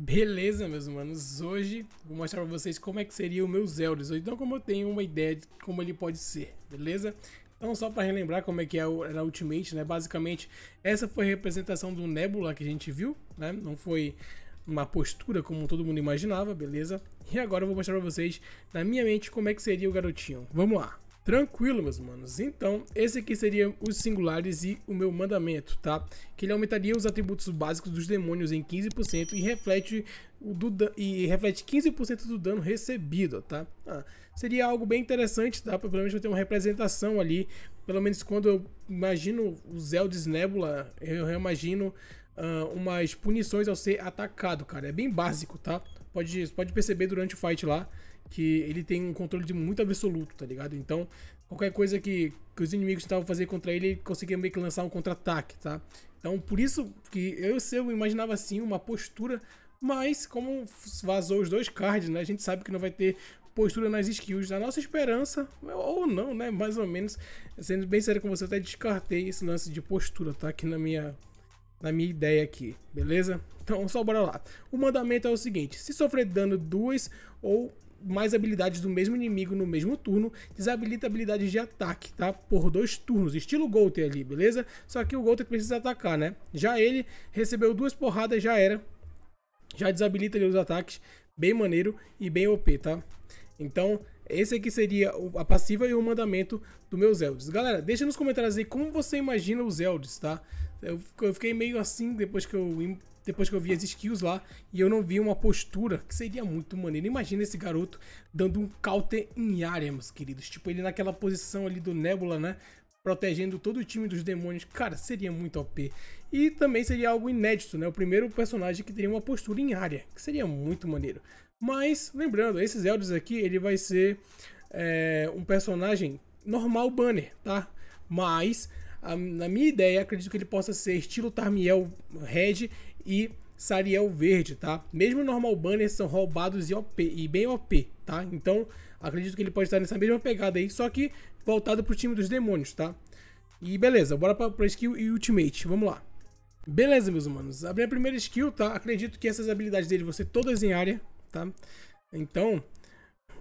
Beleza, meus manos, hoje vou mostrar pra vocês como é que seria o meu Zeldas, ou então como eu tenho uma ideia de como ele pode ser, beleza? Então só para relembrar como é que é era o Ultimate, né, basicamente essa foi a representação do Nebula que a gente viu, né, não foi uma postura como todo mundo imaginava, beleza? E agora eu vou mostrar pra vocês, na minha mente, como é que seria o garotinho, vamos lá! Tranquilo, meus manos. Então, esse aqui seria os singulares e o meu mandamento, tá? Que ele aumentaria os atributos básicos dos demônios em 15% e reflete, o do, e reflete 15% do dano recebido, tá? Ah, seria algo bem interessante, tá? Pelo menos eu ter uma representação ali. Pelo menos quando eu imagino os Eldes Nebula, eu imagino uh, umas punições ao ser atacado, cara. É bem básico, tá? Pode, pode perceber durante o fight lá que ele tem um controle de muito absoluto, tá ligado? Então, qualquer coisa que, que os inimigos estavam fazer contra ele, ele conseguia meio que lançar um contra-ataque, tá? Então, por isso que eu, eu imaginava assim uma postura, mas como vazou os dois cards, né? A gente sabe que não vai ter postura nas skills, na nossa esperança, ou não, né? Mais ou menos. Sendo bem sério com você, eu até descartei esse lance de postura, tá? Aqui na minha na minha ideia aqui, beleza? Então, só bora lá. O mandamento é o seguinte, se sofrer dano duas ou mais habilidades do mesmo inimigo no mesmo turno, desabilita habilidades de ataque, tá? Por dois turnos, estilo Golter ali, beleza? Só que o Golter precisa atacar, né? Já ele recebeu duas porradas, já era. Já desabilita ali os ataques, bem maneiro e bem OP, tá? Então, esse aqui seria a passiva e o mandamento do meu Zeldes. Galera, deixa nos comentários aí como você imagina os Zeldes, tá? Eu, eu fiquei meio assim depois que eu depois que eu vi as skills lá e eu não vi uma postura que seria muito maneiro. Imagina esse garoto dando um counter em área, meus queridos. Tipo, ele naquela posição ali do Nebula, né? Protegendo todo o time dos demônios. Cara, seria muito OP. E também seria algo inédito, né? O primeiro personagem que teria uma postura em área, que seria muito maneiro. Mas, lembrando, esses Elders aqui, ele vai ser é, um personagem normal banner, tá? Mas a, na minha ideia, acredito que ele possa ser estilo Tarmiel Red e Sariel Verde, tá? Mesmo normal banners são roubados e, OP, e bem OP, tá? Então, acredito que ele pode estar nessa mesma pegada aí, só que voltado pro time dos demônios, tá? E beleza, bora pra, pra skill e ultimate, vamos lá. Beleza, meus humanos. A minha primeira skill, tá? Acredito que essas habilidades dele vão ser todas em área, tá? Então,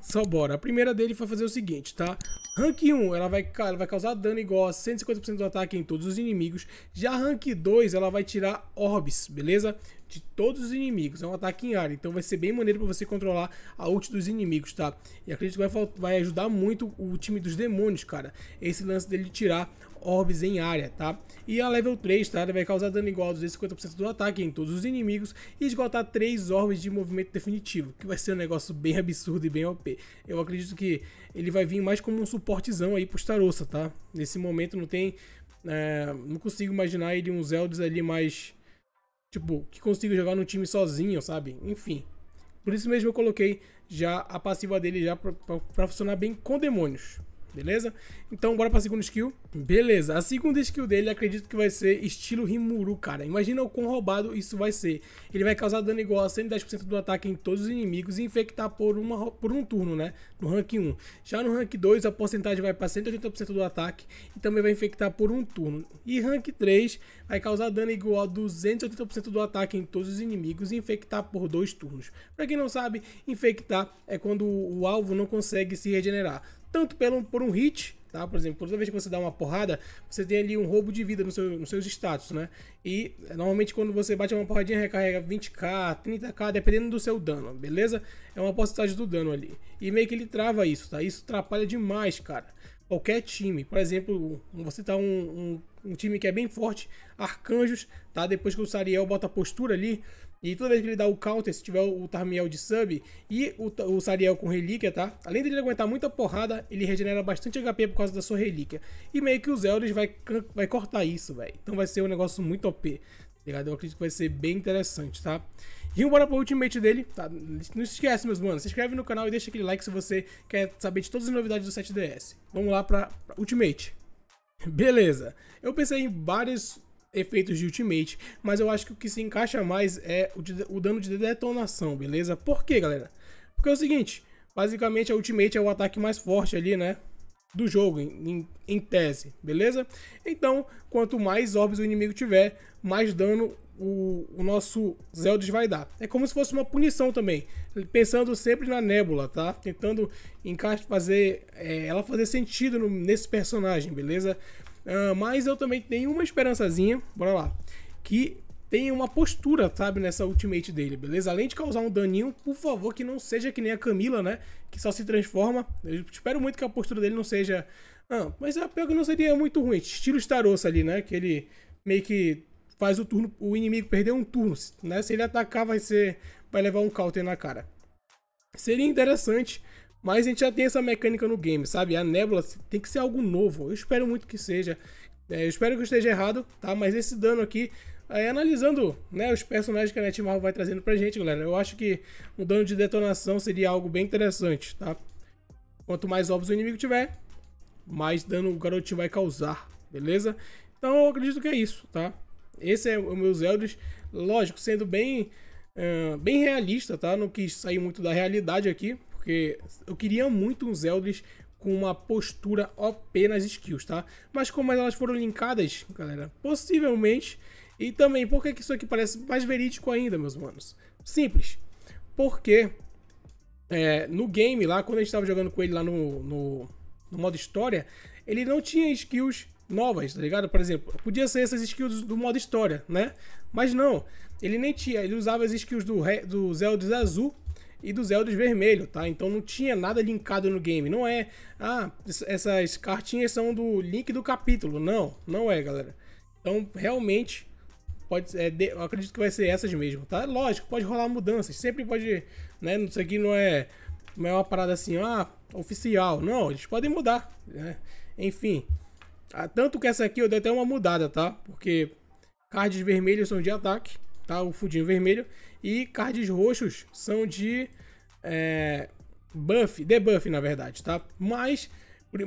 só bora. A primeira dele foi fazer o seguinte, tá? Rank 1, ela vai, ela vai causar dano igual a 150% do ataque em todos os inimigos. Já rank 2, ela vai tirar orbs, beleza? de todos os inimigos. É um ataque em área, então vai ser bem maneiro para você controlar a ult dos inimigos, tá? E acredito que vai, vai ajudar muito o time dos demônios, cara. Esse lance dele tirar orbes em área, tá? E a level 3, tá? Ele vai causar dano igual a 250% do ataque em todos os inimigos e esgotar 3 orbes de movimento definitivo, que vai ser um negócio bem absurdo e bem OP. Eu acredito que ele vai vir mais como um suportezão aí pro Starossa, tá? Nesse momento não tem... É, não consigo imaginar ele uns Eldes ali mais tipo, que consiga jogar no time sozinho, sabe? Enfim. Por isso mesmo eu coloquei já a passiva dele já pra, pra, pra funcionar bem com demônios beleza? Então bora pra segunda skill. Beleza, a segunda skill dele acredito que vai ser estilo Rimuru, cara. Imagina o quão roubado isso vai ser. Ele vai causar dano igual a 110% do ataque em todos os inimigos e infectar por, uma, por um turno, né? No rank 1. Já no rank 2 a porcentagem vai pra 180% do ataque e também vai infectar por um turno. E rank 3 vai causar dano igual a 280% do ataque em todos os inimigos e infectar por dois turnos. Pra quem não sabe, infectar é quando o alvo não consegue se regenerar tanto pelo, por um hit, tá? Por exemplo, toda vez que você dá uma porrada, você tem ali um roubo de vida no seu, nos seus status, né? E normalmente quando você bate uma porradinha, recarrega 20k, 30k, dependendo do seu dano, beleza? É uma porcentagem do dano ali. E meio que ele trava isso, tá? Isso atrapalha demais, cara. Qualquer time, por exemplo, você tá um, um, um time que é bem forte, Arcanjos, tá? Depois que o Sariel bota a postura ali, e toda vez que ele dá o counter, se tiver o Tarmiel de sub e o, o Sariel com relíquia, tá? Além dele aguentar muita porrada, ele regenera bastante HP por causa da sua relíquia. E meio que os Elders vai, vai cortar isso, velho. Então vai ser um negócio muito OP. Tá ligado? Eu acredito que vai ser bem interessante, tá? E bora pro ultimate dele, tá? Não esquece, meus manos, se inscreve no canal e deixa aquele like se você quer saber de todas as novidades do 7DS. Vamos lá pra, pra ultimate. Beleza, eu pensei em vários efeitos de Ultimate, mas eu acho que o que se encaixa mais é o, de, o dano de detonação, beleza? Por quê, galera? Porque é o seguinte, basicamente a Ultimate é o ataque mais forte ali, né? Do jogo, em, em tese, beleza? Então, quanto mais orbes o inimigo tiver, mais dano o, o, nosso Zelda vai dar. É como se fosse uma punição também, pensando sempre na Nebula, tá? Tentando fazer é, ela fazer sentido no, nesse personagem, beleza? Uh, mas eu também tenho uma esperançazinha, bora lá, que tem uma postura, sabe, nessa ultimate dele, beleza? Além de causar um daninho, por favor, que não seja que nem a Camila, né? Que só se transforma. Eu espero muito que a postura dele não seja. Ah, mas a pior que não seria muito ruim. Estilo Starossa ali, né? Que ele meio que faz o turno, o inimigo perder um turno, né? Se ele atacar, vai ser. Vai levar um counter na cara. Seria interessante, mas a gente já tem essa mecânica no game, sabe? A nébula tem que ser algo novo. Eu espero muito que seja. É, eu espero que eu esteja errado, tá? Mas esse dano aqui, é, analisando né, os personagens que a Netmarble vai trazendo pra gente, galera, eu acho que um dano de detonação seria algo bem interessante, tá? Quanto mais óbvio o inimigo tiver, mais dano o garotinho vai causar, beleza? Então eu acredito que é isso, tá? Esse é o meus Elders, lógico, sendo bem, uh, bem realista, tá? Não quis sair muito da realidade aqui, porque eu queria muito um Eldris com uma postura OP nas skills, tá? Mas como elas foram linkadas, galera, possivelmente... E também, por que isso aqui parece mais verídico ainda, meus manos? Simples. Porque é, no game lá, quando a gente estava jogando com ele lá no, no, no modo história, ele não tinha skills novas, tá ligado? Por exemplo, podia ser essas skills do modo história, né? Mas não, ele nem tinha, ele usava as skills do, do Zelda azul e dos Eldos Vermelho, tá? Então não tinha nada linkado no game. Não é, ah, essas cartinhas são do link do capítulo. Não, não é, galera. Então, realmente, pode é, de, eu acredito que vai ser essas mesmo, tá? Lógico, pode rolar mudanças. Sempre pode, né? Isso aqui não é, não é uma parada assim, ah, oficial. Não, eles podem mudar, né? Enfim, ah, tanto que essa aqui eu dei até uma mudada, tá? Porque cards vermelhos são de ataque tá? O fudinho vermelho. E cards roxos são de é, buff, debuff, na verdade, tá? Mas,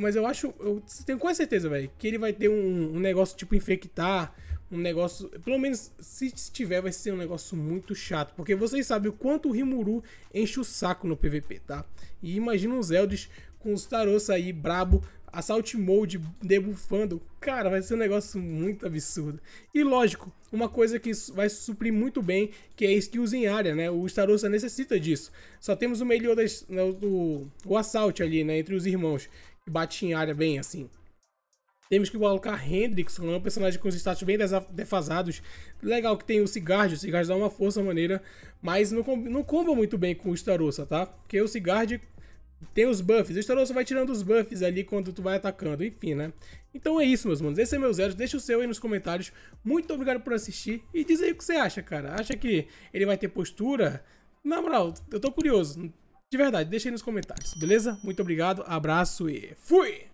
mas eu acho, eu tenho quase certeza, velho, que ele vai ter um, um, negócio tipo infectar, um negócio, pelo menos se tiver, vai ser um negócio muito chato, porque vocês sabem o quanto o Rimuru enche o saco no PVP, tá? E imagina os Eldes com os Tarossa aí brabo Assault Mode debuffando. cara, vai ser um negócio muito absurdo. E lógico, uma coisa que vai suprir muito bem, que é skills em área, né? O Starossa necessita disso. Só temos né, o melhor das, do, o Assault ali, né? Entre os irmãos, que bate em área bem assim. Temos que colocar Hendrix, é um personagem com os status bem defasados. Legal que tem o Cigard, o Cigard dá uma força maneira, mas não, não comba muito bem com o Starossa, tá? Porque o Cigard tem os buffs. O Staroso vai tirando os buffs ali quando tu vai atacando, enfim, né? Então é isso, meus manos. Esse é meu zero. Deixa o seu aí nos comentários. Muito obrigado por assistir. E diz aí o que você acha, cara. Acha que ele vai ter postura? Na moral, eu tô curioso. De verdade, deixa aí nos comentários, beleza? Muito obrigado, abraço e fui!